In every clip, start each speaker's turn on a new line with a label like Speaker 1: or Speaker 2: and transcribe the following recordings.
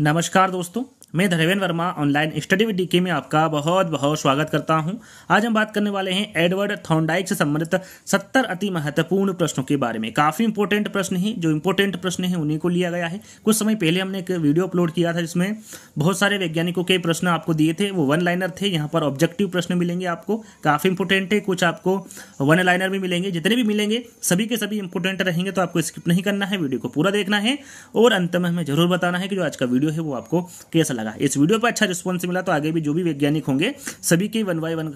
Speaker 1: नमस्कार दोस्तों मैं Dharmendra Verma online study with DK में आपका बहुत बहुत स्वागत करता हूं आज हम बात करने वाले हैं एडवर्ड थॉन्डाइक से संबंधित सत्तर अति महत्वपूर्ण प्रश्नों के बारे में काफ़ी इंपॉर्टेंट प्रश्न हैं जो इंपॉर्टेंट प्रश्न हैं उन्हीं को लिया गया है कुछ समय पहले हमने एक वीडियो अपलोड किया था जिसमें बहुत सारे वैज्ञानिकों के प्रश्न आपको दिए थे वो वन लाइनर थे यहाँ पर ऑब्जेक्टिव प्रश्न मिलेंगे आपको काफ़ी इंपॉर्टेंट है कुछ आपको वन लाइनर भी मिलेंगे जितने भी मिलेंगे सभी के सभी इंपॉर्टेंट रहेंगे तो आपको स्किप नहीं करना है वीडियो को पूरा देखना है और अंत में हमें जरूर बताना है कि जो आज का वीडियो वीडियो है वो आपको कैसा लगा इस वीडियो पर अच्छा रिस्पॉन्स मिला तो आगे भी जो भी वैज्ञानिक होंगे सभी के वन बाय वन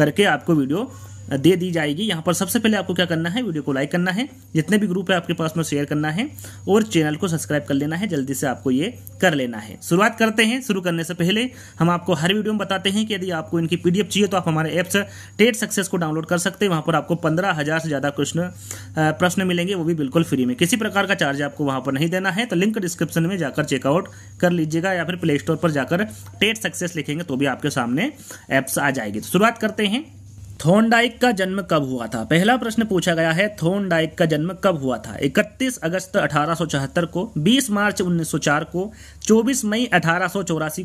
Speaker 1: करके आपको वीडियो दे दी जाएगी यहाँ पर सबसे पहले आपको क्या करना है वीडियो को लाइक करना है जितने भी ग्रुप है आपके पास में शेयर करना है और चैनल को सब्सक्राइब कर लेना है जल्दी से आपको ये कर लेना है शुरुआत करते हैं शुरू करने से पहले हम आपको हर वीडियो में बताते हैं कि यदि आपको इनकी पीडीएफ चाहिए तो आप हमारे ऐप्स टेट सक्सेस को डाउनलोड कर सकते हैं वहाँ पर आपको पंद्रह हज़ार से ज़्यादा क्वेश्चन प्रश्न मिलेंगे वो भी बिल्कुल फ्री में किसी प्रकार का चार्ज आपको वहाँ पर नहीं देना है तो लिंक डिस्क्रिप्शन में जाकर चेकआउट कर लीजिएगा या फिर प्ले स्टोर पर जाकर टेट सक्सेस लिखेंगे तो भी आपके सामने ऐप्स आ जाएगी तो शुरुआत करते हैं थोनडाइक का जन्म कब हुआ था पहला प्रश्न पूछा गया है थोनडाइक का जन्म कब हुआ था 31 अगस्त 1874 को 20 मार्च 1904 को 24 मई अठारह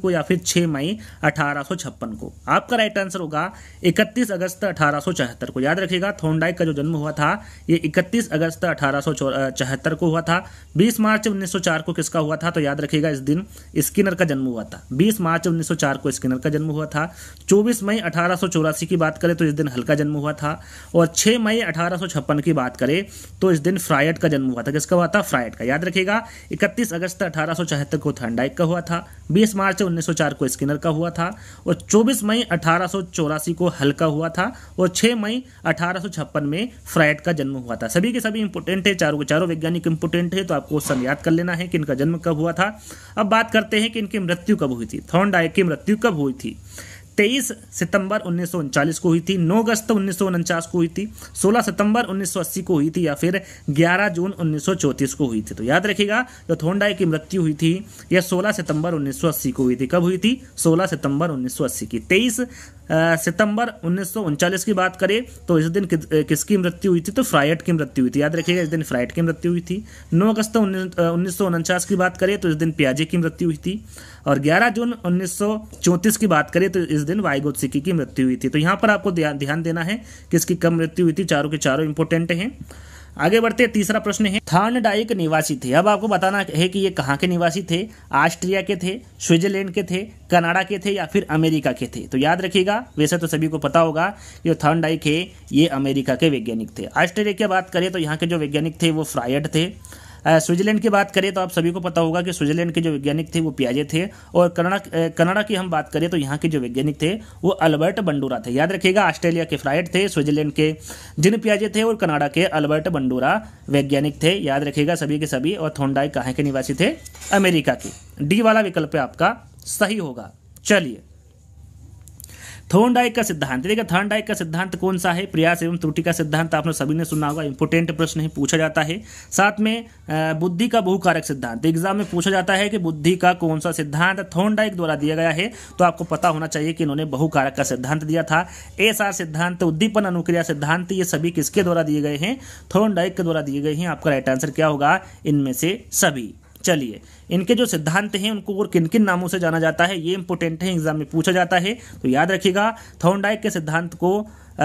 Speaker 1: को या फिर 6 मई अठारह को आपका राइट आंसर होगा 31 अगस्त अठारह को याद रखिएगा थोंडाइक का जो जन्म हुआ था ये 31 अगस्त अठारह को हुआ था 20 मार्च 1904 को किसका हुआ था तो याद रखिएगा इस दिन स्किनर का जन्म हुआ था 20 मार्च 1904 को स्किनर का जन्म हुआ था 24 मई अठारह की बात करें तो इस दिन हल्का जन्म हुआ था और छह मई अठारह की बात करें तो इस दिन फ्रायड का जन्म हुआ था किसका हुआ था फ्रायड का याद रखेगा इकतीस अगस्त अठारह को था डाइक का हुआ था 20 मार्च 1904 को स्किनर का हुआ था और 24 मई अठारह को हल का हुआ था और 6 मई अठारह में फ्राइड का जन्म हुआ था सभी के सभी इंपोर्टेंट है चारों के चारों वैज्ञानिक इंपोर्टेंट है तो आपको क्वेश्चन याद कर लेना है कि इनका जन्म कब हुआ था अब बात करते हैं कि इनकी मृत्यु कब हुई थी थॉन की मृत्यु कब हुई थी तेईस सितंबर उन्नीस को हुई थी नौ अगस्त उन्नीस को हुई थी सोलह सितंबर उन्नीस को हुई थी या फिर ग्यारह जून उन्नीस को हुई थी तो याद रखिएगा जो थोंडाई की मृत्यु हुई थी यह सोलह सितंबर उन्नीस को हुई थी कब हुई थी सोलह सितंबर उन्नीस की तेईस सितंबर उन्नीस की बात करें तो इस दिन कि, किसकी मृत्यु हुई थी तो फ्राइड की मृत्यु हुई थी याद रखिएगा इस दिन फ्राइड की मृत्यु हुई थी नौ अगस्त उन्नीस की बात करें तो इस दिन प्याजे की मृत्यु हुई थी और 11 जून 1934 की बात करें तो इस दिन वाईगोद सिक्की की मृत्यु हुई थी तो यहाँ पर आपको ध्यान देना है कि इसकी कब मृत्यु हुई थी चारों के चारों इंपोर्टेंट हैं आगे बढ़ते तीसरा प्रश्न है डाइक निवासी थे अब आपको बताना है कि ये कहाँ के निवासी थे ऑस्ट्रिया के थे स्विट्जरलैंड के थे कनाडा के थे या फिर अमेरिका के थे तो याद रखिएगा वैसे तो सभी को पता होगा कि जो डाइक है ये अमेरिका के वैज्ञानिक थे ऑस्ट्रेलिया की बात करें तो यहाँ के जो वैज्ञानिक थे वो फ्रायड थे स्विट्जरलैंड की बात करें तो आप सभी को पता होगा कि स्विट्जरलैंड के जो वैज्ञानिक थे वो पियाजे थे और कनाडा कनाडा की हम बात करें तो यहाँ के जो वैज्ञानिक थे वो अल्बर्ट बंडूरा थे याद रखिएगा ऑस्ट्रेलिया के फ्राइड थे स्विट्जरलैंड के जिन पियाजे थे और कनाडा के अल्बर्ट बंडूरा वैज्ञानिक थे याद रखिएगा सभी के सभी और थोंडाई कहाँ के निवासी थे अमेरिका के डी वाला विकल्प आपका सही होगा चलिए थोर्नडाइक का सिद्धांत देखिए थोर्नडाइक का सिद्धांत कौन सा है प्रयास एवं त्रुटि का सिद्धांत आपने सभी ने सुना होगा इंपोर्टेंट प्रश्न ही पूछा जाता है साथ में बुद्धि का बहुकारक सिद्धांत एग्जाम में पूछा जाता है कि बुद्धि का कौन सा सिद्धांत थोर्नडाइक द्वारा दिया गया है तो आपको पता होना चाहिए कि इन्होंने बहुकारक का सिद्धांत दिया था एस आर सिद्धांत उद्दीपन अनुक्रिया सिद्धांत ये सभी किसके द्वारा दिए गए हैं थोर्नडाइक के द्वारा दिए गए हैं आपका राइट आंसर क्या होगा इनमें से सभी चलिए इनके जो सिद्धांत हैं उनको और किन किन नामों से जाना जाता है ये इंपोर्टेंट है एग्जाम में पूछा जाता है तो याद रखिएगा थोन के सिद्धांत को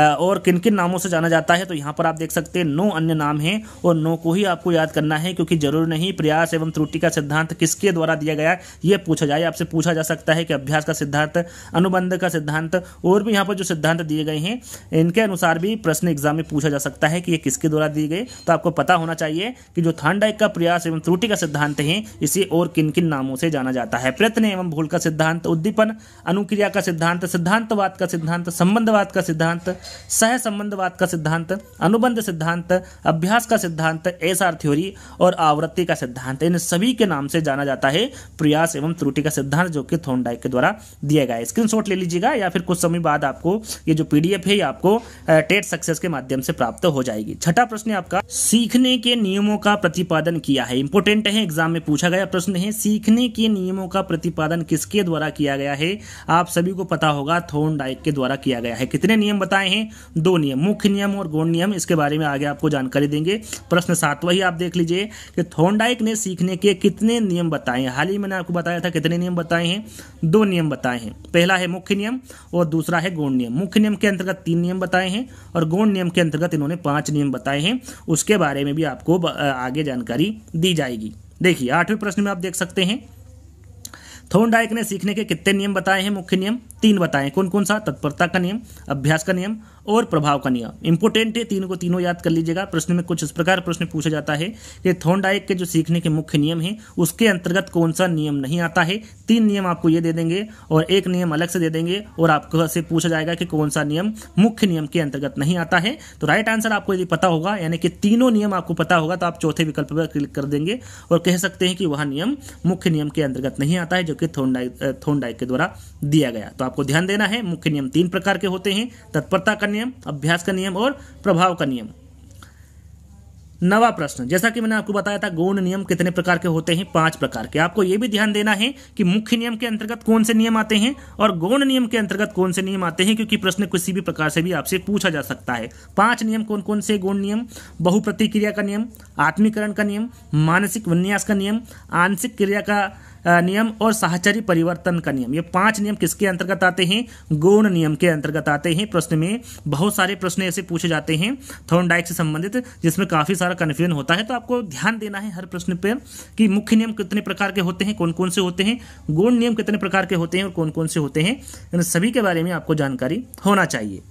Speaker 1: और किन किन नामों से जाना जाता है तो यहाँ पर आप देख सकते हैं नौ अन्य नाम हैं और नौ को ही आपको याद करना है क्योंकि जरूर नहीं प्रयास एवं त्रुटि का सिद्धांत किसके द्वारा दिया गया ये पूछा जाए आपसे पूछा जा सकता है कि अभ्यास का सिद्धांत अनुबंध का सिद्धांत और भी यहाँ पर जो सिद्धांत दिए गए हैं इनके अनुसार भी प्रश्न एग्जाम में पूछा जा सकता है कि ये किसके द्वारा दिए गए तो आपको पता होना चाहिए कि जो थांडाइक का प्रयास एवं त्रुटि का सिद्धांत है इसे और किन किन नामों से जाना जाता है प्रयत्न एवं भूल का सिद्धांत उद्दीपन अनुक्रिया का सिद्धांत सिद्धांतवाद का सिद्धांत संबंधवाद का सिद्धांत सहसंबंधवाद का सिद्धांत अनुबंध सिद्धांत अभ्यास का सिद्धांत एस आर थ्योरी और आवृत्ति का सिद्धांत इन सभी के नाम से जाना जाता है प्रयास एवं त्रुटि का सिद्धांत जो कि थोनडाइक के द्वारा दिया गया है स्क्रीनशॉट ले लीजिएगा या फिर कुछ समय बाद आपको ये जो पीडीएफ है ये आपको टेट सक्सेस के माध्यम से प्राप्त हो जाएगी छठा प्रश्न आपका सीखने के नियमों का प्रतिपादन किया है इंपोर्टेंट है एग्जाम में पूछा गया प्रश्न है सीखने के नियमों का प्रतिपादन किसके द्वारा किया गया है आप सभी को पता होगा थोन के द्वारा किया गया है कितने नियम बताए आए हैं दो नियम मुख्य नियम और गौण नियम इसके बारे में आगे आपको जानकारी देंगे प्रश्न सातवा ही आप देख लीजिए कि थोंडाइक ने सीखने के कितने नियम बताए हैं हाल ही मैंने आपको बताया था कितने नियम बताए हैं दो नियम बताए हैं पहला है मुख्य नियम और दूसरा है गौण नियम मुख्य नियम के अंतर्गत तीन नियम बताए हैं और गौण नियम के अंतर्गत इन्होंने पांच नियम बताए हैं उसके बारे में भी आपको आगे जानकारी दी जाएगी देखिए आठवें प्रश्न में आप देख सकते हैं थोनडाइक ने सीखने के कितने नियम बताए हैं मुख्य नियम तीन बताए कौन कौन सा तत्परता का नियम अभ्यास का नियम और प्रभाव का नियम इंपोर्टेंट है तीनों को तीनों याद कर लीजिएगा प्रश्न में कुछ इस प्रकार प्रश्न पूछा जाता है कि थोंडाइक के जो सीखने के मुख्य नियम हैं उसके अंतर्गत कौन सा नियम नहीं आता है तीन नियम आपको ये दे देंगे और एक नियम अलग से दे देंगे और आपको से पूछा जाएगा कि कौन सा नियम मुख्य नियम के अंतर्गत नहीं आता है तो राइट आंसर आपको यदि पता होगा यानी कि तीनों नियम आपको पता होगा तो आप चौथे विकल्प पर क्लिक कर देंगे और कह सकते हैं कि वह नियम मुख्य नियम के अंतर्गत नहीं आता है जो कि थोंडाइक थोंडाइक के द्वारा दिया गया तो आपको ध्यान देना है मुख्य नियम तीन प्रकार के होते हैं तत्परता का नियम अभ्यास का नियम और प्रभाव का नियम नवा प्रश्न जैसा कि मैंने आपको बताया था गौण नियम कितने प्रकार के होते हैं पांच प्रकार के आपको यह भी ध्यान देना है कि मुख्य नियम के अंतर्गत कौन से नियम आते हैं और गौण नियम के अंतर्गत कौन से नियम आते हैं क्योंकि प्रश्न किसी भी प्रकार से भी आपसे पूछा जा सकता है पांच नियम कौन कौन से गौण नियम बहु का नियम आत्मीकरण का नियम मानसिक विन्यास का नियम आंशिक क्रिया का नियम और साहचर्य परिवर्तन का नियम ये पांच नियम किसके अंतर्गत आते हैं गौण नियम के अंतर्गत आते हैं प्रश्न में बहुत सारे प्रश्न ऐसे पूछे जाते हैं थोर्नडाइक से संबंधित जिसमें काफी सारा कन्फ्यूजन होता है तो आपको ध्यान देना है हर प्रश्न पर कि मुख्य नियम कितने प्रकार के होते हैं कौन कौन से होते हैं गौण नियम कितने प्रकार के होते हैं और कौन कौन से होते हैं इन सभी के बारे में आपको जानकारी होना चाहिए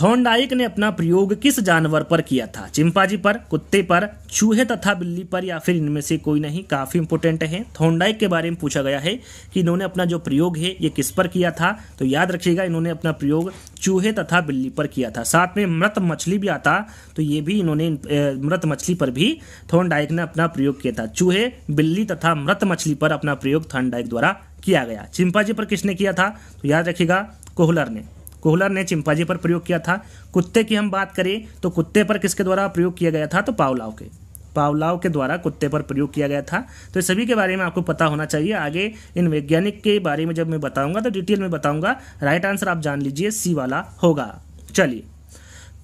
Speaker 1: थॉर्नडाइक ने अपना प्रयोग किस जानवर पर किया था चिंपाजी पर कुत्ते पर चूहे तथा बिल्ली पर या फिर इनमें से कोई नहीं काफ़ी इंपोर्टेंट है थॉर्नडाइक के बारे में पूछा गया है कि इन्होंने अपना जो प्रयोग है ये किस पर किया था तो याद रखिएगा इन्होंने अपना प्रयोग चूहे तथा बिल्ली पर किया था साथ में मृत मछली भी आता तो ये भी इन्होंने मृत मछली पर भी थॉर्नडाइक ने अपना प्रयोग किया था चूहे बिल्ली तथा मृत मछली पर अपना प्रयोग थॉर्नडाइक द्वारा किया गया चिंपाजी पर किसने किया था तो याद रखिएगा कोहलर ने कोहलर ने चिंपाजी पर प्रयोग किया था कुत्ते की हम बात करें तो कुत्ते पर किसके द्वारा प्रयोग किया गया था तो पावलाव के पावलाव के द्वारा कुत्ते पर प्रयोग किया गया था तो सभी के बारे में आपको पता होना चाहिए आगे इन वैज्ञानिक के बारे में जब मैं बताऊंगा तो डिटेल में बताऊंगा राइट आंसर आप जान लीजिए सी वाला होगा चलिए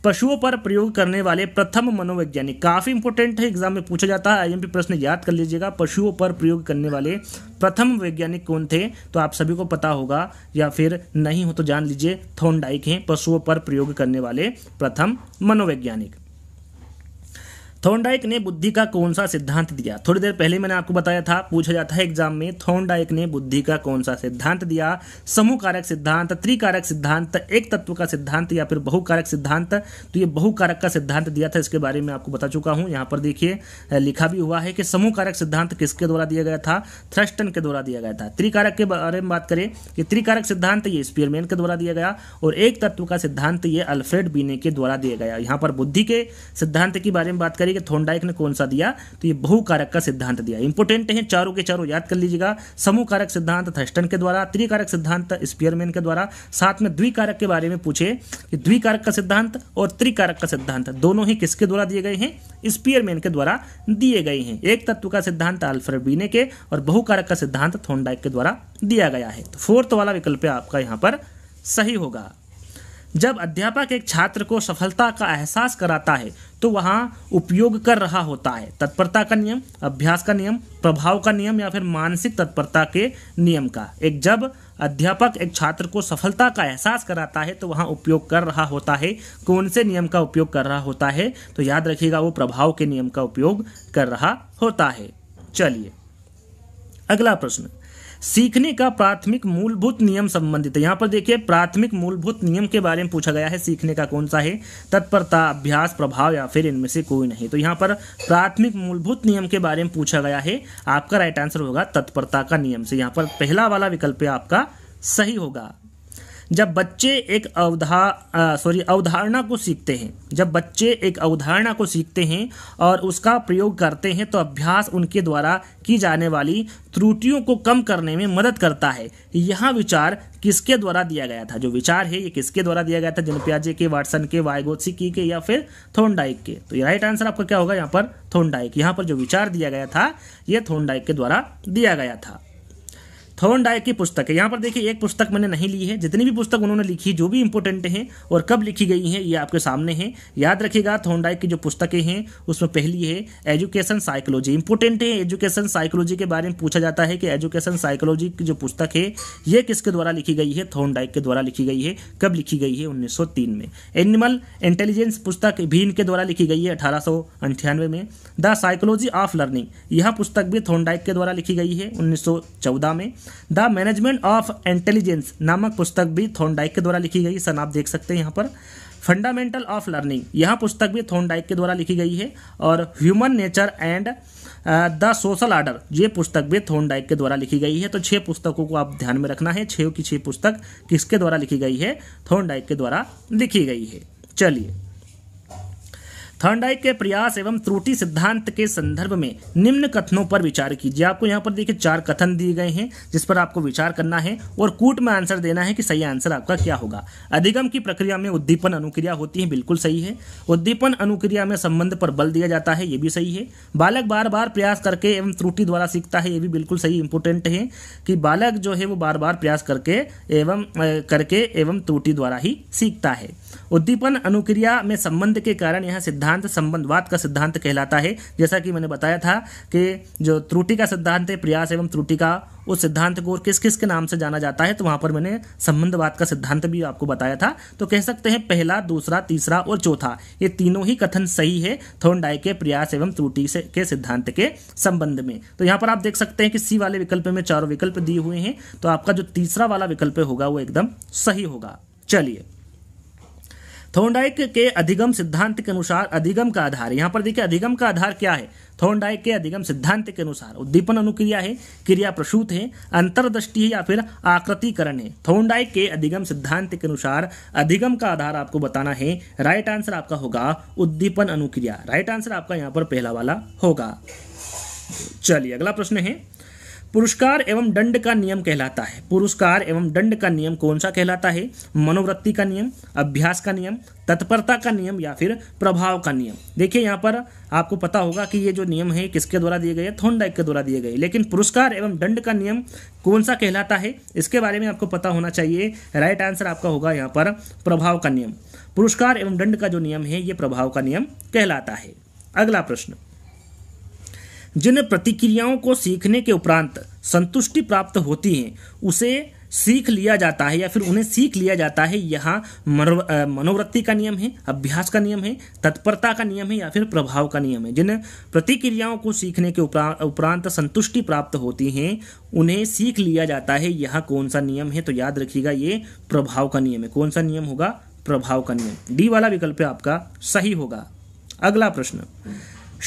Speaker 1: पशुओं पर प्रयोग करने वाले प्रथम मनोवैज्ञानिक काफ़ी इंपोर्टेंट है एग्जाम में पूछा जाता है आईएमपी प्रश्न याद कर लीजिएगा पशुओं पर प्रयोग करने वाले प्रथम वैज्ञानिक कौन थे तो आप सभी को पता होगा या फिर नहीं हो तो जान लीजिए थोनडाइक हैं पशुओं पर प्रयोग करने वाले प्रथम मनोवैज्ञानिक थोनडाइक ने बुद्धि का कौन सा सिद्धांत दिया थोड़ी देर पहले मैंने आपको बताया था पूछा जाता है एग्जाम में थोनडाइक ने बुद्धि का कौन सा सिद्धांत दिया समूह कारक सिद्धांत त्रिकारक सिद्धांत एक तत्व का सिद्धांत या फिर बहुकारक सिद्धांत तो ये बहुकारक का सिद्धांत दिया था इसके बारे में आपको बता चुका हूँ यहाँ पर देखिए लिखा भी हुआ है कि समूह कारक सिद्धांत किसके द्वारा दिया गया था थ्रस्टन के द्वारा दिया गया था त्रिकारक के बारे में बात करें कि त्रिकारक सिद्धांत ये स्पीयरमैन के द्वारा दिया गया और एक तत्व का सिद्धांत ये अल्फ्रेड बीने के द्वारा दिया गया यहाँ पर बुद्धि के सिद्धांत के बारे में बात करें करें कि थोंडाइक ने कौन सा दिया तो ये बहुकारक का सिद्धांत दिया इंपोर्टेंट है चारों के चारों याद कर लीजिएगा समूह कारक सिद्धांत थर्स्टन के द्वारा त्रिकारक सिद्धांत स्पियरमैन के द्वारा साथ में द्विकारक के बारे में पूछे कि द्विकारक का सिद्धांत और त्रिकारक का सिद्धांत दोनों ही किसके द्वारा दिए गए हैं स्पियरमैन के द्वारा दिए गए हैं एक तत्व का सिद्धांत अल्फ्रेड बीने के और बहुकारक का सिद्धांत थोंडाइक के द्वारा दिया गया है तो फोर्थ वाला विकल्प आपका यहाँ पर सही होगा जब अध्यापक एक छात्र को सफलता का एहसास कराता है तो वहाँ उपयोग कर रहा होता है तत्परता का नियम अभ्यास का नियम प्रभाव का नियम या फिर मानसिक तत्परता के नियम का एक जब अध्यापक एक छात्र को सफलता का एहसास कराता है तो वहाँ उपयोग कर रहा होता है कौन से नियम का उपयोग कर रहा होता है तो याद रखिएगा वो प्रभाव के नियम का उपयोग कर रहा होता है चलिए अगला प्रश्न सीखने का प्राथमिक मूलभूत नियम संबंधित है यहाँ पर देखिए प्राथमिक मूलभूत नियम के बारे में पूछा गया है सीखने का कौन सा है तत्परता अभ्यास प्रभाव या फिर इनमें से कोई नहीं तो यहाँ पर प्राथमिक मूलभूत नियम के बारे में पूछा गया है आपका राइट आंसर होगा तत्परता का नियम से यहाँ पर पहला वाला विकल्प आपका सही होगा जब बच्चे एक अवधा सॉरी अवधारणा को सीखते हैं जब बच्चे एक अवधारणा को सीखते हैं और उसका प्रयोग करते हैं तो अभ्यास उनके द्वारा की जाने वाली त्रुटियों को कम करने में मदद करता है यह विचार किसके द्वारा दिया गया था जो विचार है ये किसके द्वारा दिया गया था जनपियाजे के वाटसन के की के या फिर थोंडाइक के तो राइट आंसर आपका क्या होगा यहाँ पर थोंडाइक यहाँ पर जो विचार दिया गया था ये थोंडाइक के द्वारा दिया गया था थर्न डाय की पुस्तक है यहाँ पर देखिए एक पुस्तक मैंने नहीं ली है जितनी भी पुस्तक उन्होंने लिखी जो भी इंपॉर्टेंट हैं और कब लिखी गई हैं ये आपके सामने हैं याद रखिएगा थर्न डाय की जो पुस्तकें हैं उसमें पहली है एजुकेशन साइकोलॉजी इंपॉर्टेंट है एजुकेशन साइकोलॉजी के बारे में पूछा जाता है कि एजुकेशन साइकोलॉजी की जो पुस्तक है ये किसके द्वारा लिखी गई है थोन डाइक के द्वारा लिखी गई है कब लिखी गई है उन्नीस में एनिमल इंटेलिजेंस पुस्तक भी इनके द्वारा लिखी गई है अठारह में द साइकोलॉजी ऑफ लर्निंग यह पुस्तक भी थोन डाइक के द्वारा लिखी गई है उन्नीस में द मैनेजमेंट ऑफ इंटेलिजेंस नामक पुस्तक भी थोनडाइक के द्वारा लिखी गई सन आप देख सकते हैं यहाँ पर फंडामेंटल ऑफ लर्निंग यह पुस्तक भी थोनडाइक के द्वारा लिखी गई है और human nature and the social order ये पुस्तक भी थोनडाइक के द्वारा लिखी गई है तो छह पुस्तकों को आप ध्यान में रखना है छह की छह पुस्तक किसके द्वारा लिखी गई है थोनडाइक के द्वारा लिखी गई है चलिए थर्नडाइक के प्रयास एवं त्रुटि सिद्धांत के संदर्भ में निम्न कथनों पर विचार कीजिए आपको यहाँ पर देखिए चार कथन दिए गए हैं जिस पर आपको विचार करना है और कूट में आंसर देना है कि सही आंसर आपका क्या होगा अधिगम की प्रक्रिया में उद्दीपन अनुक्रिया होती है बिल्कुल सही है उद्दीपन अनुक्रिया में संबंध पर बल दिया जाता है ये भी सही है बालक बार बार प्रयास करके एवं त्रुटि द्वारा सीखता है ये भी बिल्कुल सही इंपोर्टेंट है कि बालक जो है वो बार बार प्रयास करके एवं करके एवं त्रुटि द्वारा ही सीखता है उद्दीपन अनुक्रिया में संबंध के कारण यह सिद्धांत संबंधवाद का सिद्धांत कहलाता है जैसा कि मैंने बताया था कि जो त्रुटि का सिद्धांत है प्रयास एवं त्रुटि का उस सिद्धांत को और किस किस के नाम से जाना जाता है तो वहाँ पर मैंने संबंधवाद का सिद्धांत भी आपको बताया था तो कह सकते हैं पहला दूसरा तीसरा और चौथा ये तीनों ही कथन सही है थोंडाई के प्रयास एवं त्रुटि से के सिद्धांत के संबंध में तो यहाँ पर आप देख सकते हैं कि सी वाले विकल्प में चारों विकल्प दिए हुए हैं तो आपका जो तीसरा वाला विकल्प होगा वो एकदम सही होगा चलिए थोंडाइक के अधिगम सिद्धांत के अनुसार अधिगम का आधार यहाँ पर देखिए अधिगम का आधार क्या है थोंडाइक के अधिगम सिद्धांत के अनुसार उद्दीपन अनुक्रिया है क्रिया प्रसूत है अंतरदृष्टि है या फिर आकृतिकरण है थोंडाइक के अधिगम सिद्धांत के अनुसार अधिगम का आधार आपको बताना है राइट आंसर आपका होगा उद्दीपन अनुक्रिया राइट आंसर आपका यहाँ पर पहला वाला होगा चलिए अगला प्रश्न है पुरस्कार एवं दंड का नियम कहलाता है पुरस्कार एवं दंड का नियम कौन सा कहलाता है मनोवृत्ति का नियम अभ्यास का नियम तत्परता का नियम या फिर प्रभाव का नियम देखिए यहाँ पर आपको पता होगा कि ये जो नियम है किसके द्वारा दिए गए हैं थोनडाइक के द्वारा दिए गए लेकिन पुरस्कार एवं दंड का नियम कौन सा कहलाता है इसके बारे में आपको पता होना चाहिए राइट आंसर आपका होगा यहाँ पर प्रभाव का नियम पुरस्कार एवं दंड का जो नियम है ये प्रभाव का नियम कहलाता है अगला प्रश्न जिन प्रतिक्रियाओं को सीखने के उपरांत संतुष्टि प्राप्त होती है उसे सीख लिया जाता है या फिर उन्हें सीख लिया जाता है यहाँ मनोवृत्ति का नियम है अभ्यास का नियम है तत्परता का नियम है या फिर प्रभाव का नियम है जिन प्रतिक्रियाओं को सीखने के उपरांत संतुष्टि प्राप्त होती हैं उन्हें सीख लिया जाता है यह कौन सा नियम है तो याद रखिएगा ये प्रभाव का नियम है कौन सा नियम होगा प्रभाव का नियम डी वाला विकल्प आपका सही होगा अगला प्रश्न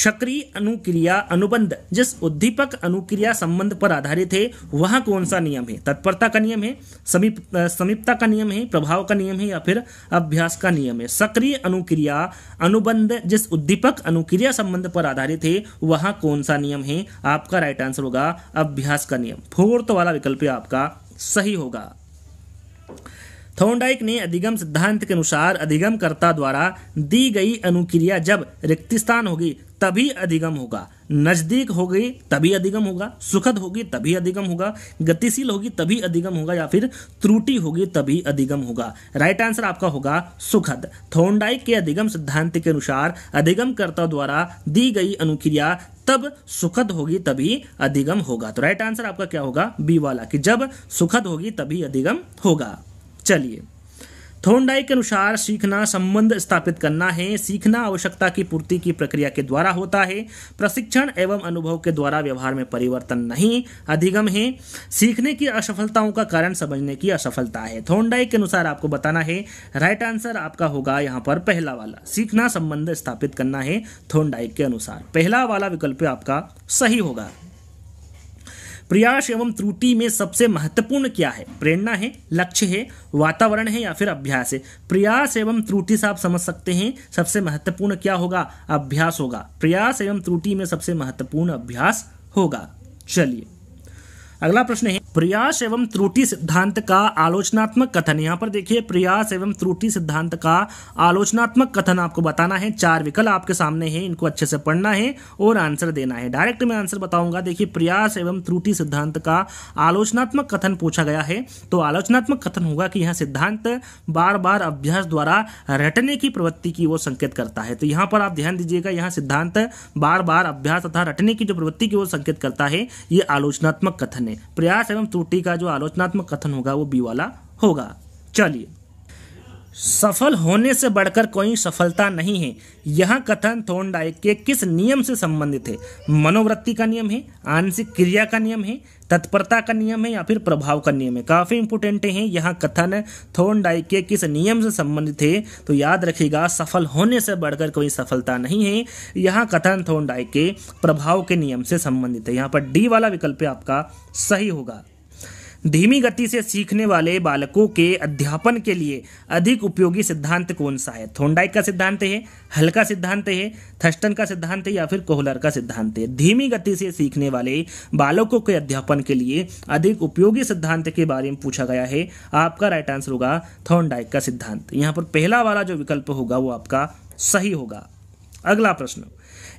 Speaker 1: सक्रिय अनुक्रिया अनुबंध जिस उद्दीपक अनुक्रिया संबंध पर आधारित है वह कौन सा नियम है तत्परता का नियम है समीप समीपता का नियम है प्रभाव का नियम है या फिर अभ्यास का नियम है सक्रिय अनुक्रिया अनुबंध जिस उद्दीपक अनुक्रिया संबंध पर आधारित है वह कौन सा नियम है आपका राइट आंसर होगा अभ्यास का नियम फोर्थ वाला विकल्प आपका सही होगा थोंडाइक ने अधिगम सिद्धांत के अनुसार अधिगमकर्ता द्वारा दी गई अनुक्रिया जब रिक्त स्थान होगी तभी अधिगम होगा नजदीक होगी तभी अधिगम होगा सुखद होगी तभी अधिगम होगा गतिशील होगी तभी अधिगम होगा या फिर त्रुटि होगी तभी अधिगम होगा राइट आंसर आपका होगा सुखद थोंडाइक के अधिगम सिद्धांत के अनुसार अधिगमकर्ता द्वारा दी गई अनुक्रिया तब सुखद होगी तभी अधिगम होगा तो राइट आंसर आपका क्या होगा बी वाला कि जब सुखद होगी तभी अधिगम होगा चलिए थोंडाई के अनुसार सीखना संबंध स्थापित करना है सीखना आवश्यकता की पूर्ति की प्रक्रिया के द्वारा होता है प्रशिक्षण एवं अनुभव के द्वारा व्यवहार में परिवर्तन नहीं अधिगम है सीखने की असफलताओं का कारण समझने की असफलता है थोंडाई के अनुसार आपको बताना है राइट आंसर आपका होगा यहाँ पर पहला वाला सीखना संबंध स्थापित करना है थोंडाई के अनुसार पहला वाला विकल्प आपका सही होगा प्रयास एवं त्रुटि में सबसे महत्वपूर्ण क्या है प्रेरणा है लक्ष्य है वातावरण है या फिर अभ्यास है प्रयास एवं त्रुटि से आप समझ सकते हैं सबसे महत्वपूर्ण क्या होगा अभ्यास होगा प्रयास एवं त्रुटि में सबसे महत्वपूर्ण अभ्यास होगा चलिए अगला प्रश्न है प्रयास एवं त्रुटि सिद्धांत का आलोचनात्मक कथन यहाँ पर देखिए प्रयास एवं त्रुटि सिद्धांत का आलोचनात्मक कथन आपको बताना है चार विकल्प आपके सामने हैं इनको अच्छे से पढ़ना है और आंसर देना है डायरेक्ट मैं आंसर बताऊंगा देखिए प्रयास एवं त्रुटि सिद्धांत का आलोचनात्मक कथन पूछा गया है तो आलोचनात्मक कथन होगा कि यहाँ सिद्धांत बार बार अभ्यास द्वारा रटने की प्रवृत्ति की वो संकेत करता है तो यहाँ पर आप ध्यान दीजिएगा यहाँ सिद्धांत बार बार अभ्यास तथा रटने की जो प्रवृत्ति की वो संकेत करता है ये आलोचनात्मक कथन है प्रयास एवं एवं त्रुटि का जो आलोचनात्मक कथन होगा वो बी वाला होगा चलिए सफल होने से बढ़कर कोई सफलता नहीं है यह कथन थोंडाइक के किस नियम से संबंधित है मनोवृत्ति का नियम है आंशिक क्रिया का नियम है तत्परता का नियम है या फिर प्रभाव का नियम है काफ़ी इंपोर्टेंट है यह कथन थोंडाइक के किस नियम से संबंधित है तो याद रखिएगा सफल होने से बढ़कर कोई सफलता नहीं है यह कथन थोंडाइक के प्रभाव के नियम से संबंधित है यहाँ पर डी वाला विकल्प आपका सही होगा धीमी गति से सीखने वाले बालकों के अध्यापन के लिए अधिक उपयोगी सिद्धांत कौन सा है थोंडाइक का सिद्धांत है हल्का सिद्धांत है थस्टन का सिद्धांत है या फिर कोहलर का सिद्धांत है धीमी गति से सीखने वाले बालकों के अध्यापन के लिए अधिक उपयोगी सिद्धांत के बारे में पूछा गया है आपका राइट आंसर होगा थोंडाइक का सिद्धांत यहाँ पर पहला वाला जो विकल्प होगा वो आपका सही होगा अगला प्रश्न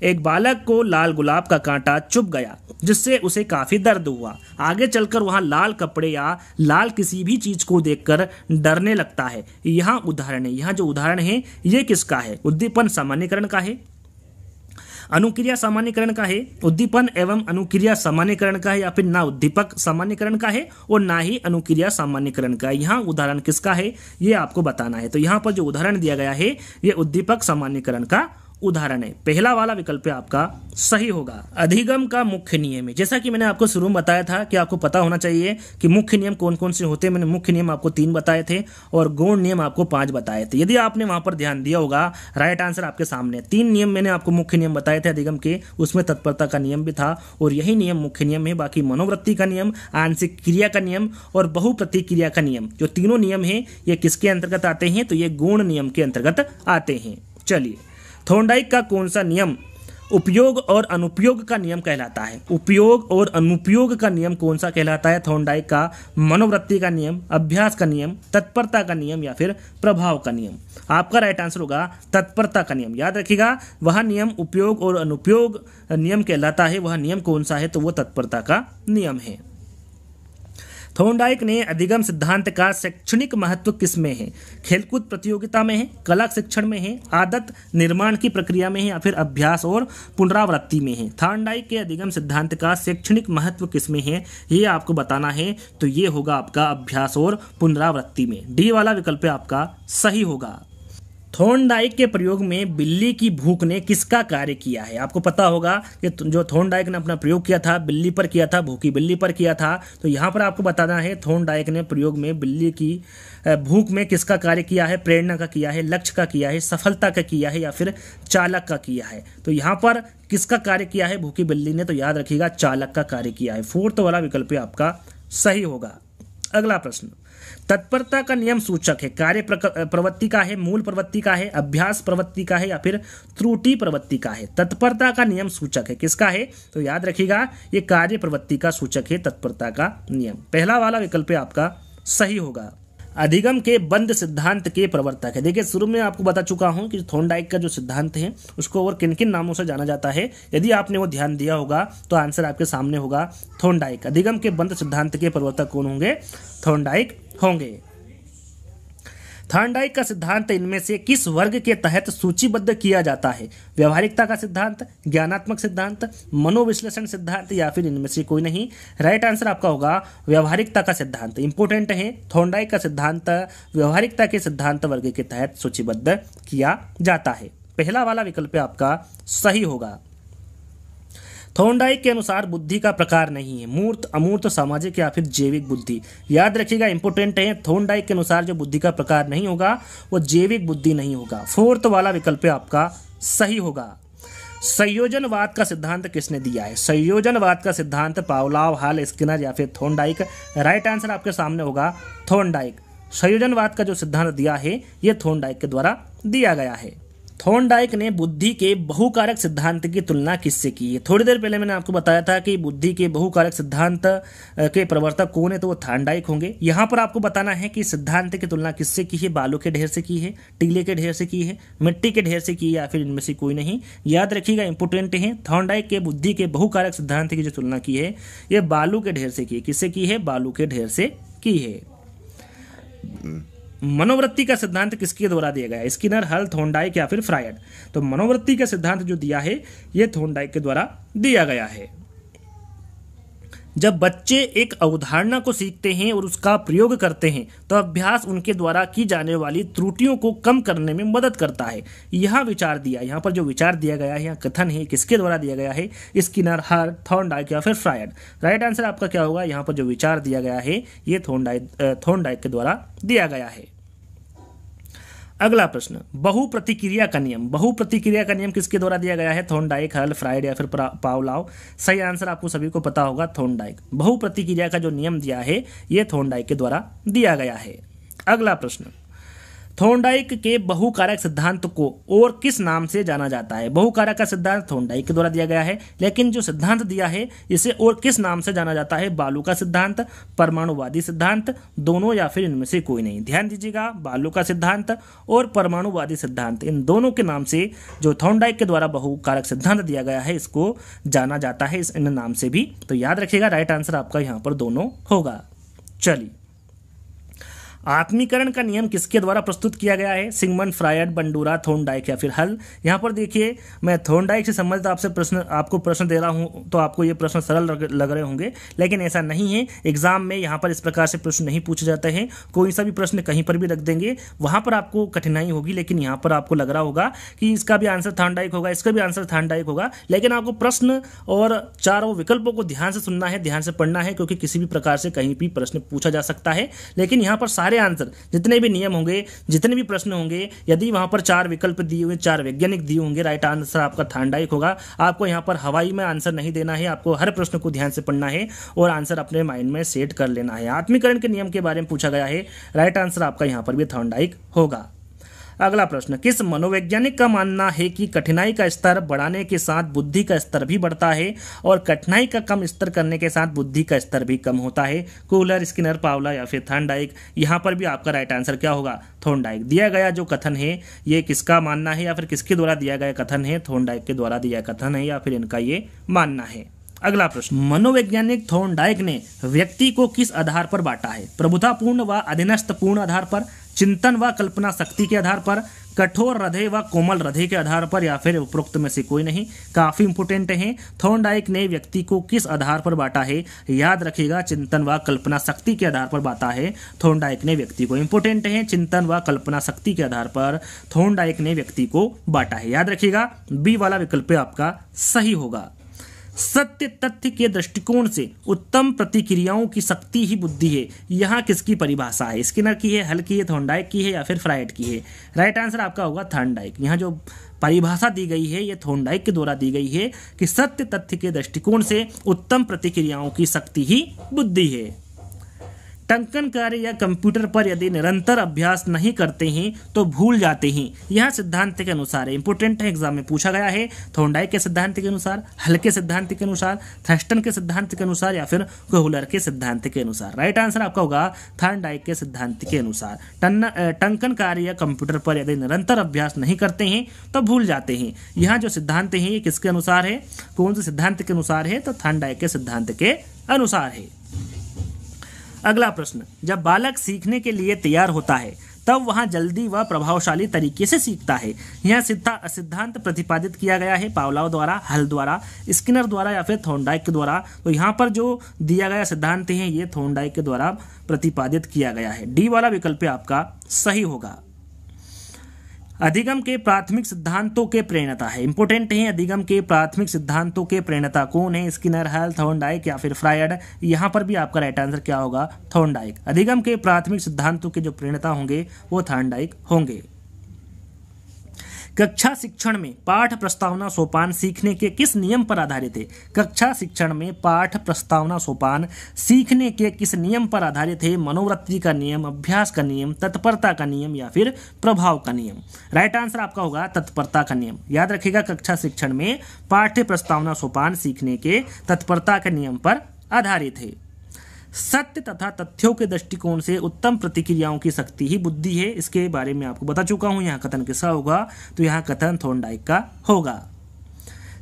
Speaker 1: एक बालक को लाल गुलाब का कांटा चुप गया जिससे उसे काफ़ी दर्द हुआ आगे चलकर वहां लाल कपड़े या लाल किसी भी चीज़ को देखकर डरने लगता है यहाँ उदाहरण है यहां जो उदाहरण है ये किसका है उद्दीपन सामान्यकरण का है अनुक्रिया सामान्यकरण का है उद्दीपन एवं अनुक्रिया सामान्यकरण का है या फिर ना उद्दीपक सामान्यकरण का है और ना ही अनुक्रिया सामान्यकरण का है यहाँ उदाहरण किसका है ये आपको बताना है तो यहाँ पर जो उदाहरण दिया गया है ये उद्दीपक सामान्यकरण का उदाहरण है पहला वाला विकल्प आपका सही होगा अधिगम का मुख्य नियम है जैसा कि मैंने आपको शुरू में बताया था कि आपको पता होना चाहिए कि मुख्य नियम कौन कौन से होते हैं मैंने मुख्य नियम आपको तीन बताए थे और गौण नियम आपको पांच बताए थे यदि आपने वहां पर ध्यान दिया होगा राइट आंसर आपके सामने तीन नियम मैंने आपको मुख्य नियम बताए थे अधिगम के उसमें तत्परता का नियम भी था और यही नियम मुख्य नियम है बाकी मनोवृत्ति का नियम आंशिक क्रिया का नियम और बहुप्रतिक्रिया का नियम जो तीनों नियम है ये किसके अंतर्गत आते हैं तो ये गौण नियम के अंतर्गत आते हैं चलिए थोंडाइक का कौन सा नियम उपयोग और अनुपयोग का नियम कहलाता है उपयोग और अनुपयोग का नियम कौन सा कहलाता है थोंडाइक का मनोवृत्ति का नियम अभ्यास का नियम तत्परता का नियम या फिर प्रभाव का नियम आपका राइट आंसर होगा तत्परता का नियम याद रखिएगा वह नियम उपयोग और अनुपयोग नियम कहलाता है वह नियम कौन सा है तो वह तत्परता का नियम है थोंडाइक ने अधिगम सिद्धांत का शैक्षणिक महत्व किस में है खेलकूद प्रतियोगिता में है कला शिक्षण में है आदत निर्माण की प्रक्रिया में है या फिर अभ्यास और पुनरावृत्ति में है थॉर्नडाइक के अधिगम सिद्धांत का शैक्षणिक महत्व किस में है ये आपको बताना है तो ये होगा आपका अभ्यास और पुनरावृत्ति में डी वाला विकल्प आपका सही होगा थोनडाइक के प्रयोग में बिल्ली की भूख ने किसका कार्य किया है आपको पता होगा कि तो जो थोनडाइक ने अपना प्रयोग किया था बिल्ली पर किया था भूखी बिल्ली पर किया था तो यहाँ पर आपको बताना है थोनडाइक ने प्रयोग में बिल्ली की भूख में किसका कार्य किया है प्रेरणा का किया है लक्ष्य का किया है सफलता का किया है या फिर चालक का किया है तो यहाँ पर किसका कार्य किया है भूखी बिल्ली ने तो याद रखिएगा चालक का कार्य किया है फोर्थ वाला विकल्प आपका सही होगा अगला प्रश्न तत्परता का नियम सूचक है कार्य प्रवृत्ति का है मूल प्रवृत्ति का है अभ्यास प्रवृत्ति का है या फिर त्रुटि प्रवृत्ति का है तत्परता का नियम सूचक है किसका है तो याद रखिएगा ये कार्य प्रवृत्ति का सूचक है तत्परता का नियम पहला वाला विकल्प आपका सही होगा अधिगम के बंद सिद्धांत के प्रवर्तक है देखिए शुरू में आपको बता चुका हूं कि थोनडाइक का जो सिद्धांत है उसको और किन किन नामों से जाना जाता है यदि आपने वो ध्यान दिया होगा तो आंसर आपके सामने होगा थोनडाइक अधिगम के बंद सिद्धांत के प्रवर्तक कौन होंगे थोनडाइक होंगे थर्नडाइक का सिद्धांत इनमें से किस वर्ग के तहत सूचीबद्ध किया जाता है व्यवहारिकता का सिद्धांत ज्ञानात्मक सिद्धांत मनोविश्लेषण सिद्धांत या फिर इनमें से कोई नहीं राइट आंसर आपका होगा व्यवहारिकता का सिद्धांत इंपोर्टेंट है थोंडाइक का सिद्धांत व्यवहारिकता के सिद्धांत वर्ग के तहत सूचीबद्ध किया जाता है पहला वाला विकल्प आपका सही होगा थोंडाई के अनुसार बुद्धि का प्रकार नहीं है मूर्त अमूर्त सामाजिक या फिर जैविक बुद्धि याद रखिएगा इंपोर्टेंट है थोंडाई के अनुसार जो बुद्धि का प्रकार नहीं होगा वो जैविक बुद्धि नहीं होगा फोर्थ वाला विकल्प आपका सही होगा संयोजनवाद का सिद्धांत किसने दिया है संयोजनवाद का सिद्धांत पावलाव हाल स्किनर या फिर थोंडाइक राइट आंसर आपके सामने होगा थोंडाइक संयोजनवाद का जो सिद्धांत दिया है ये थोंडाइक के द्वारा दिया गया है थोनडाइक ने बुद्धि के बहुकारक सिद्धांत की तुलना किससे की है थोड़ी देर पहले मैंने आपको बताया था कि बुद्धि के बहुकारक सिद्धांत के प्रवर्तक कौन है तो वो थानडाइक होंगे यहाँ पर आपको बताना है कि सिद्धांत की तुलना किससे की है बालू के ढेर से की है टीले के ढेर से की है मिट्टी के ढेर से की है या फिर इनमें से कोई नहीं याद रखिएगा इंपोर्टेंट है थॉनडाइक के बुद्धि के बहुकारक सिद्धांत की जो तुलना की है ये बालू के ढेर से की है किससे की है बालू के ढेर से की है मनोवृत्ति का सिद्धांत किसके द्वारा दिया गया स्किनर हल थोंडाई या फिर फ्रायड तो मनोवृत्ति का सिद्धांत जो दिया है ये थोंडाई के द्वारा दिया गया है जब बच्चे एक अवधारणा को सीखते हैं और उसका प्रयोग करते हैं तो अभ्यास उनके द्वारा की जाने वाली त्रुटियों को कम करने में मदद करता है यह विचार दिया यहाँ पर जो विचार दिया गया है यहाँ कथन है किसके द्वारा दिया गया है स्किनर हर डाइक या फिर फ्रायड राइट आंसर आपका क्या होगा यहाँ पर जो विचार दिया गया है ये थॉर्नडाइक थॉर्नडाइक के द्वारा दिया गया है अगला प्रश्न बहु प्रतिक्रिया का नियम बहु प्रतिक्रिया का नियम किसके द्वारा दिया गया है थोनडाइक हल फ्राइड या फिर पावलाव सही आंसर आपको सभी को पता होगा थोनडाइक बहु प्रतिक्रिया का जो नियम दिया है ये थोनडाइक के द्वारा दिया गया है अगला प्रश्न थोंडाइक के बहुकारक सिद्धांत को और किस नाम से जाना जाता है बहुकारक का सिद्धांत थोंडाइक के द्वारा दिया गया है लेकिन जो सिद्धांत दिया है इसे और किस नाम से जाना जाता है बालू का सिद्धांत परमाणुवादी सिद्धांत दोनों या फिर इनमें से कोई नहीं ध्यान दीजिएगा बालू का सिद्धांत और परमाणुवादी सिद्धांत इन दोनों के नाम से जो थोंडाइक के द्वारा बहुकारक सिद्धांत दिया गया है इसको जाना जाता है इस इन नाम से भी तो याद रखिएगा राइट आंसर आपका यहाँ पर दोनों होगा चलिए आत्मीकरण का नियम किसके द्वारा प्रस्तुत किया गया है सिंगमन फ्रायड बंडूरा थोनडाइक या फिर हल यहाँ पर देखिए मैं थोनडाइक से संबंधित आपसे प्रश्न आपको प्रश्न दे रहा हूँ तो आपको ये प्रश्न सरल लग रहे होंगे लेकिन ऐसा नहीं है एग्जाम में यहाँ पर इस प्रकार से प्रश्न नहीं पूछे जाते हैं कोई सा भी प्रश्न कहीं पर भी रख देंगे वहाँ पर आपको कठिनाई होगी लेकिन यहाँ पर आपको लग रहा होगा कि इसका भी आंसर थानडाइक होगा इसका भी आंसर थानडाइक होगा लेकिन आपको प्रश्न और चारों विकल्पों को ध्यान से सुनना है ध्यान से पढ़ना है क्योंकि किसी भी प्रकार से कहीं भी प्रश्न पूछा जा सकता है लेकिन यहाँ पर सारे सारे आंसर जितने भी नियम होंगे जितने भी प्रश्न होंगे यदि वहां पर चार विकल्प दिए हुए चार वैज्ञानिक दिए होंगे राइट आंसर आपका थांडाइक होगा आपको यहाँ पर हवाई में आंसर नहीं देना है आपको हर प्रश्न को ध्यान से पढ़ना है और आंसर अपने माइंड में सेट कर लेना है आत्मीकरण के नियम के बारे में पूछा गया है राइट आंसर आपका यहाँ पर भी थांडाइक होगा अगला प्रश्न किस मनोवैज्ञानिक का मानना है कि कठिनाई का स्तर बढ़ाने के साथ बुद्धि का स्तर भी बढ़ता है और कठिनाई का कम स्तर करने के साथ बुद्धि का स्तर भी कम होता है कूलर स्किनर पावला या फिर थर्नडाइक यहाँ पर भी आपका राइट आंसर क्या होगा थोनडाइक दिया गया जो कथन है ये किसका मानना है या फिर किसके द्वारा दिया गया कथन है थोनडाइक के द्वारा दिया कथन है या फिर इनका ये मानना है अगला प्रश्न मनोवैज्ञानिक थोनडाइक ने व्यक्ति को किस आधार पर बांटा है प्रभुतापूर्ण व अधीनस्थ पूर्ण आधार पर चिंतन व कल्पना शक्ति के आधार पर कठोर हृदय व कोमल हृदय के आधार पर या फिर उपरोक्त में से कोई नहीं काफ़ी इंपोर्टेंट है थोंडाइक ने व्यक्ति को किस आधार पर बांटा है याद रखिएगा चिंतन व कल्पना शक्ति के आधार पर बांटा है थोंडाइक ने व्यक्ति को इंपोर्टेंट है चिंतन व कल्पना शक्ति के आधार पर थोंडाइक ने व्यक्ति को बांटा है याद रखिएगा बी वाला विकल्प आपका सही होगा सत्य तथ्य के दृष्टिकोण से उत्तम प्रतिक्रियाओं की शक्ति ही बुद्धि है यहाँ किसकी परिभाषा है स्किनर की है हल्की है थोंडाइक की है या फिर फ्राइड की है राइट आंसर आपका होगा थर्नडाइक यहाँ जो परिभाषा दी गई है ये थोंडाइक के द्वारा दी गई है कि सत्य तथ्य के दृष्टिकोण से उत्तम प्रतिक्रियाओं की शक्ति ही बुद्धि है टंकन कार्य या कंप्यूटर पर यदि निरंतर अभ्यास नहीं करते हैं तो भूल जाते हैं यह सिद्धांत के अनुसार इंपोर्टेंट है एग्जाम में पूछा गया है थोंडाई के सिद्धांत के अनुसार हल्के सिद्धांत के अनुसार थर्स्टन के सिद्धांत के अनुसार या फिर कोहुलर के सिद्धांत के अनुसार राइट आंसर आपका होगा थर्नडाइक के सिद्धांत के अनुसार टंकन कार्य या कंप्यूटर पर यदि निरंतर अभ्यास नहीं करते हैं तो भूल जाते हैं यहाँ जो सिद्धांत है ये किसके अनुसार है कौन से सिद्धांत के अनुसार है तो थर्नडाइक के सिद्धांत के अनुसार है अगला प्रश्न जब बालक सीखने के लिए तैयार होता है तब वहाँ जल्दी व प्रभावशाली तरीके से सीखता है यह सिद्धा सिद्धांत प्रतिपादित किया गया है पावलाव द्वारा हल द्वारा स्किनर द्वारा या फिर थोंडाइक द्वारा तो यहाँ पर जो दिया गया सिद्धांत है ये थोंडाइक के द्वारा प्रतिपादित किया गया है डी वाला विकल्प आपका सही होगा अधिगम के प्राथमिक सिद्धांतों के प्रेरणता है इंपोर्टेंट है अधिगम के प्राथमिक सिद्धांतों के प्रेरणता कौन है स्किनर हेल्थ थोंडाइक या फिर फ्रायड यहाँ पर भी आपका राइट आंसर क्या होगा थोंडाइक अधिगम के प्राथमिक सिद्धांतों के जो प्रेरणता होंगे वो थर्नडाइक होंगे कक्षा शिक्षण में पाठ प्रस्तावना सोपान सीखने के किस नियम पर आधारित है कक्षा शिक्षण में पाठ प्रस्तावना सोपान सीखने के किस नियम पर आधारित है मनोवृत्ति का नियम अभ्यास का नियम तत्परता का नियम या फिर प्रभाव का नियम राइट आंसर आपका होगा तत्परता का नियम याद रखेगा कक्षा शिक्षण में पाठ्य प्रस्तावना सोपान सीखने के तत्परता के नियम पर आधारित है सत्य तथा तथ्यों के दृष्टिकोण से उत्तम प्रतिक्रियाओं की शक्ति ही बुद्धि है इसके बारे में आपको बता चुका हूँ यहाँ कथन किसका होगा तो यहाँ कथन थोनडाइक का होगा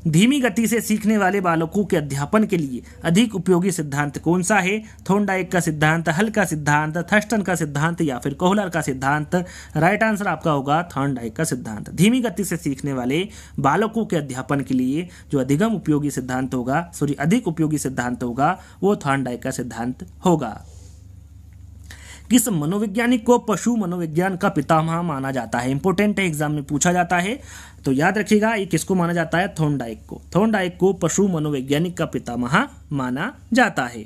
Speaker 1: धीमी गति से सीखने वाले बालकों के अध्यापन के लिए अधिक उपयोगी सिद्धांत कौन सा है थोंडाइक का सिद्धांत हल का सिद्धांत थर्स्टन का सिद्धांत या फिर कोहलर का सिद्धांत राइट आंसर आपका होगा थोंडाइक का सिद्धांत धीमी गति से सीखने वाले बालकों के अध्यापन के लिए जो अधिगम उपयोगी सिद्धांत होगा सॉरी अधिक उपयोगी सिद्धांत होगा वो थोंडाइक का सिद्धांत होगा किस मनोवैज्ञानिक को पशु मनोविज्ञान का पितामह माना जाता है इंपोर्टेंट है एग्जाम में पूछा जाता है तो याद रखिएगा ये किसको माना जाता है थोंडाइक को थोंडाइक को पशु मनोवैज्ञानिक का पितामह माना जाता है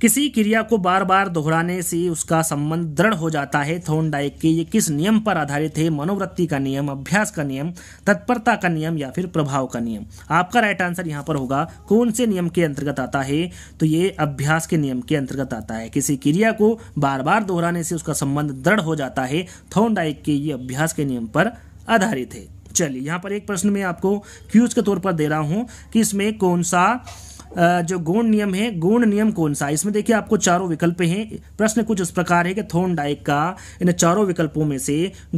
Speaker 1: किसी क्रिया को बार बार दोहराने से उसका संबंध दृढ़ हो जाता है थोनडाइक के ये किस नियम पर आधारित है मनोवृत्ति का नियम अभ्यास का नियम तत्परता का नियम या फिर प्रभाव का नियम आपका राइट आंसर यहाँ पर होगा कौन से नियम के अंतर्गत आता है तो ये अभ्यास के नियम के अंतर्गत आता है किसी क्रिया को बार बार दोहराने से उसका संबंध दृढ़ हो जाता है थोनडाइक के ये अभ्यास के नियम पर आधारित है चलिए यहाँ पर एक प्रश्न मैं आपको क्यूज के तौर पर दे रहा हूँ कि इसमें कौन सा जो गुण नियम है गुण नियम कौन सा इसमें देखिए आपको चारों विकल्प हैं प्रश्न कुछ इस प्रकार है कि थोन डाइक का इन चारों विकल्पों में से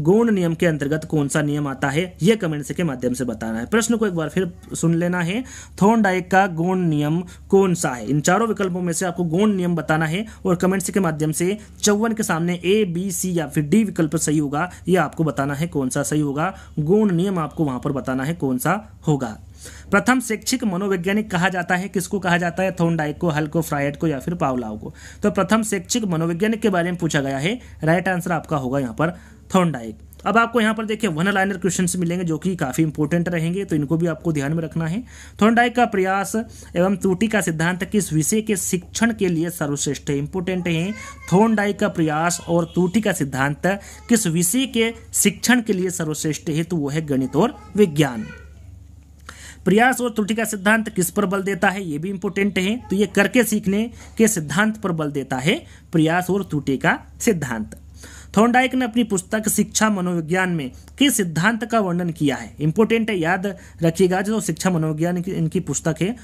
Speaker 1: गुण नियम के अंतर्गत कौन सा नियम आता है यह कमेंट्स के माध्यम से बताना है प्रश्न को एक बार फिर सुन लेना है थोन डाइक का गुण नियम कौन सा है इन चारों विकल्पों में से आपको गुण नियम बताना है और कमेंट्स के माध्यम से चौवन के सामने ए बी सी या फिर डी विकल्प सही होगा यह आपको बताना है कौन सा सही होगा गुण नियम आपको वहां पर बताना है कौन सा होगा प्रथम शैक्षिक मनोवैज्ञानिक कहा जाता है किसको कहा जाता है थोनडाइक को हल को को या फिर पावलाव को तो प्रथम शैक्षिक मनोवैज्ञानिक के बारे में पूछा गया है राइट आंसर आपका होगा यहाँ पर थोनडाइक अब आपको यहाँ पर देखिए वन लाइनर क्वेश्चन मिलेंगे जो कि काफ़ी इंपॉर्टेंट रहेंगे तो इनको भी आपको ध्यान में रखना है थोनडाइक का प्रयास एवं त्रुटि का सिद्धांत किस विषय के शिक्षण के लिए सर्वश्रेष्ठ इंपोर्टेंट इंपॉर्टेंट है थोनडाइक का प्रयास और त्रुटि का सिद्धांत किस विषय के शिक्षण के लिए सर्वश्रेष्ठ है तो वो है गणित और विज्ञान प्रयास और त्रुटि का सिद्धांत किस पर बल देता है ये भी इंपोर्टेंट है तो ये करके सीखने के सिद्धांत पर बल देता है प्रयास और त्रुटि का सिद्धांत थोंडाइक ने अपनी पुस्तक शिक्षा मनोविज्ञान में किस सिद्धांत का वर्णन किया है इंपोर्टेंट है याद रखिएगा जो शिक्षा मनोविज्ञान की इनकी पुस्तक है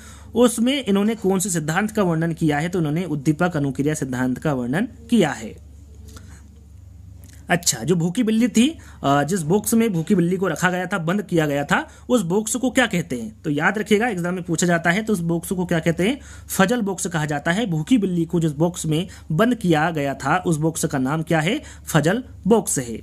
Speaker 1: उसमें इन्होंने कौन से सिद्धांत का वर्णन किया है तो इन्होंने उद्दीपक अनुक्रिया सिद्धांत का वर्णन किया है अच्छा जो भूखी बिल्ली थी जिस बॉक्स में भूखी बिल्ली को रखा गया था बंद किया गया था उस बॉक्स को क्या कहते हैं तो याद रखिएगा एग्जाम में पूछा जाता है तो उस बॉक्स को क्या कहते हैं फजल बॉक्स कहा जाता है भूखी बिल्ली को जिस बॉक्स में बंद किया गया था उस बॉक्स का नाम क्या है फजल बॉक्स है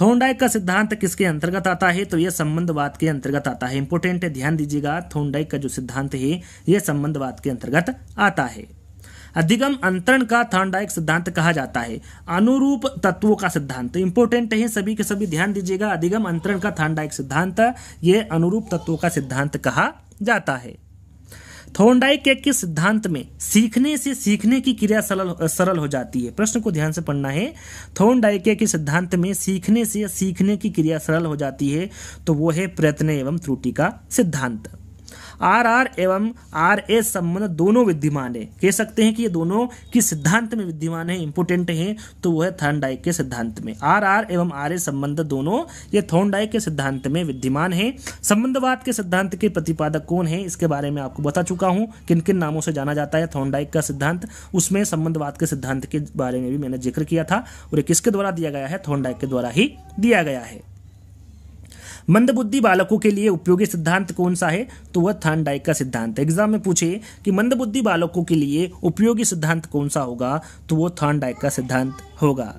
Speaker 1: थोंडाइक का सिद्धांत किसके अंतर्गत आता है तो यह संबंधवाद के अंतर्गत आता है इंपोर्टेंट है ध्यान दीजिएगा थोंडाइक का जो सिद्धांत है यह संबंधवाद के अंतर्गत आता है अधिगम अंतरण का थर्नडाइक सिद्धांत कहा जाता है अनुरूप तत्वों का सिद्धांत इंपोर्टेंट है सभी के सभी ध्यान दीजिएगा अधिगम अंतरण का थर्नडाइक सिद्धांत ये अनुरूप तत्वों का सिद्धांत कहा जाता है थोंडाइक के किस सिद्धांत में सीखने से सीखने की क्रिया सरल सरल हो जाती है प्रश्न को ध्यान से पढ़ना है थोंडाइक के सिद्धांत में सीखने से सीखने की क्रिया सरल हो जाती है तो वो है प्रयत्न एवं त्रुटि का सिद्धांत आर आर एवं आर ए संबंध दोनों विद्यमान है कह सकते हैं कि ये दोनों किस सिद्धांत में विद्यमान तो है इंपोर्टेंट है तो वह है थर्नडाइक के सिद्धांत में आर आर एवं आर ए संबंध दोनों ये थोनडाइक के सिद्धांत में विद्यमान है संबंधवाद के सिद्धांत के प्रतिपादक कौन है इसके बारे में आपको बता चुका हूँ किन किन नामों से जाना जाता है थोनडाइक का सिद्धांत उसमें संबंधवाद के सिद्धांत के बारे में भी मैंने जिक्र किया था और ये किसके द्वारा दिया गया है थोनडाइक के द्वारा ही दिया गया है मंदबुद्धि बालकों के लिए उपयोगी सिद्धांत कौन सा है तो वह थानडाइक का सिद्धांत एग्जाम में पूछे कि मंदबुद्धि बालकों के लिए उपयोगी सिद्धांत कौन सा होगा तो वो थानडाइक का सिद्धांत होगा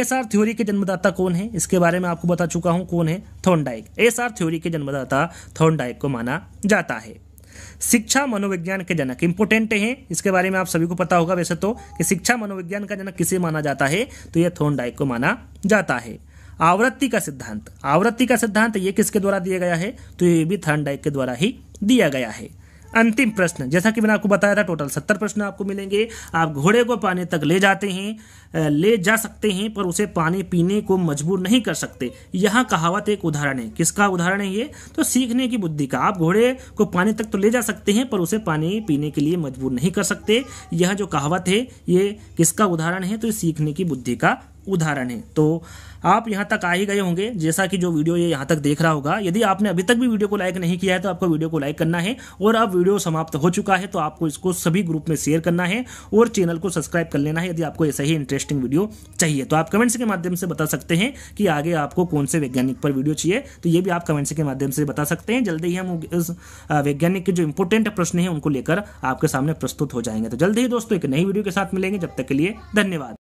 Speaker 1: एस आर थ्योरी के जन्मदाता कौन है इसके बारे में आपको बता चुका हूँ कौन है थॉर्नडाइक एस आर थ्योरी के जन्मदाता थॉर्नडाइक को माना जाता है शिक्षा मनोविज्ञान के जनक इंपोर्टेंट हैं इसके बारे में आप सभी को पता होगा वैसे तो कि शिक्षा मनोविज्ञान का जनक किसे माना जाता है तो यह थोनडाइक को माना जाता है आवृत्ति का सिद्धांत आवृत्ति का सिद्धांत ये किसके द्वारा दिया गया है तो ये भी थर्न डाइक के द्वारा ही दिया गया है अंतिम प्रश्न जैसा कि मैंने आपको बताया था टोटल सत्तर प्रश्न आपको मिलेंगे आप घोड़े को पानी तक ले जाते हैं ले जा सकते हैं पर उसे पानी पीने को मजबूर नहीं कर सकते यह कहावत एक उदाहरण है किसका उदाहरण है ये तो सीखने की बुद्धि का आप घोड़े को पानी तक तो ले जा सकते हैं पर उसे पानी पीने के लिए मजबूर नहीं कर सकते यह जो कहावत है ये किसका उदाहरण है तो सीखने की बुद्धि का उदाहरण है तो आप यहाँ तक आ ही गए होंगे जैसा कि जो वीडियो ये यहाँ तक देख रहा होगा यदि आपने अभी तक भी वीडियो को लाइक नहीं किया है तो आपको वीडियो को लाइक करना है और अब वीडियो समाप्त हो चुका है तो आपको इसको सभी ग्रुप में शेयर करना है और चैनल को सब्सक्राइब कर लेना है यदि आपको ऐसा ही इंटरेस्टिंग वीडियो चाहिए तो आप कमेंट्स के माध्यम से बता सकते हैं कि आगे आपको कौन से वैज्ञानिक पर वीडियो चाहिए तो ये भी आप कमेंट्स के माध्यम से बता सकते हैं जल्दी ही हम इस वैज्ञानिक के जो इंपॉर्टेंट प्रश्न हैं उनको लेकर आपके सामने प्रस्तुत हो जाएंगे तो जल्दी ही दोस्तों एक नई वीडियो के साथ मिलेंगे जब तक के लिए धन्यवाद